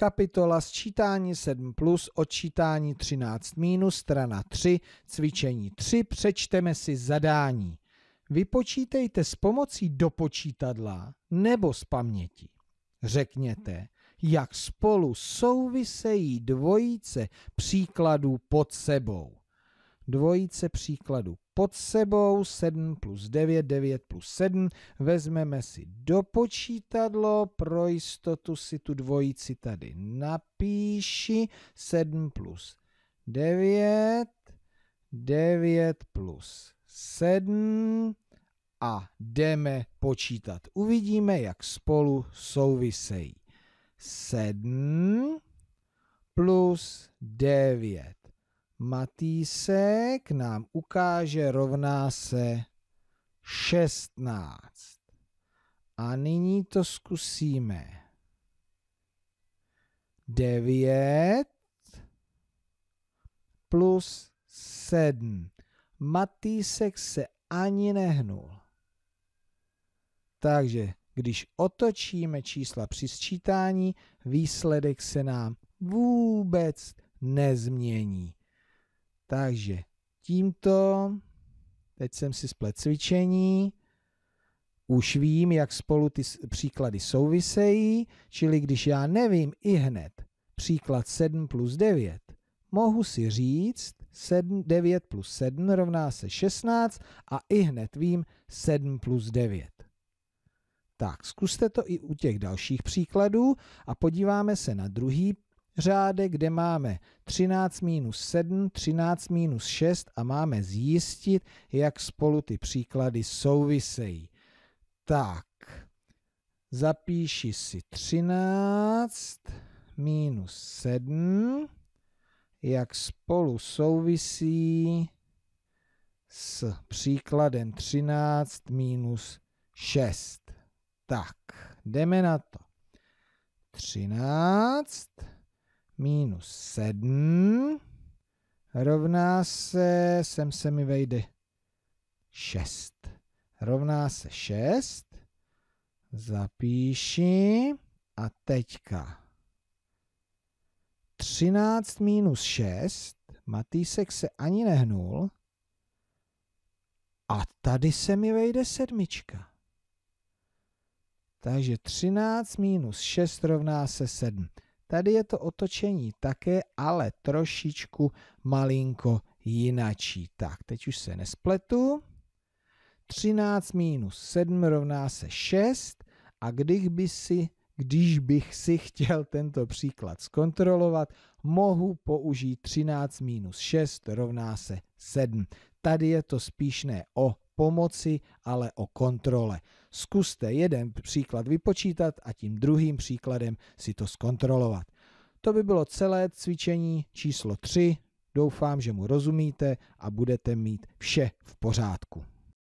Kapitola sčítání 7 plus, odčítání 13 minus, strana 3, cvičení 3, přečteme si zadání. Vypočítejte s pomocí dopočítadla nebo z paměti. Řekněte, jak spolu souvisejí dvojice příkladů pod sebou dvojice příkladů pod sebou, 7 plus 9, 9 plus 7, vezmeme si do počítadlo, pro jistotu si tu dvojici tady napíši, 7 plus 9, 9 plus 7 a jdeme počítat. Uvidíme, jak spolu souvisejí. 7 plus 9 Matýsek nám ukáže rovná se 16. A nyní to zkusíme. 9 plus 7. Matýsek se ani nehnul. Takže když otočíme čísla při sčítání, výsledek se nám vůbec nezmění. Takže tímto, teď jsem si splet cvičení, už vím, jak spolu ty příklady souvisejí, čili když já nevím i hned příklad 7 plus 9, mohu si říct 7, 9 plus 7 rovná se 16 a i hned vím 7 plus 9. Tak, zkuste to i u těch dalších příkladů a podíváme se na druhý řádek, kde máme 13 minus 7, 13 minus 6 a máme zjistit, jak spolu ty příklady souvisejí. Tak, zapíši si 13 minus 7, jak spolu souvisí s příkladem 13 minus 6. Tak, jdeme na to. 13 minus 7 rovná se, sem se mi vejde 6. Rovná se 6. Zapíši a teďka 13 minus 6, Matýsek se ani nehnul, a tady se mi vejde sedmička. Takže 13 minus 6 rovná se 7. Tady je to otočení také, ale trošičku malinko jinačí. Tak, teď už se nespletu. 13 minus 7 rovná se 6 a když, by si, když bych si chtěl tento příklad zkontrolovat, mohu použít 13 minus 6 rovná se 7. Tady je to spíš ne o pomoci, ale o kontrole. Zkuste jeden příklad vypočítat a tím druhým příkladem si to zkontrolovat. To by bylo celé cvičení číslo 3. Doufám, že mu rozumíte a budete mít vše v pořádku.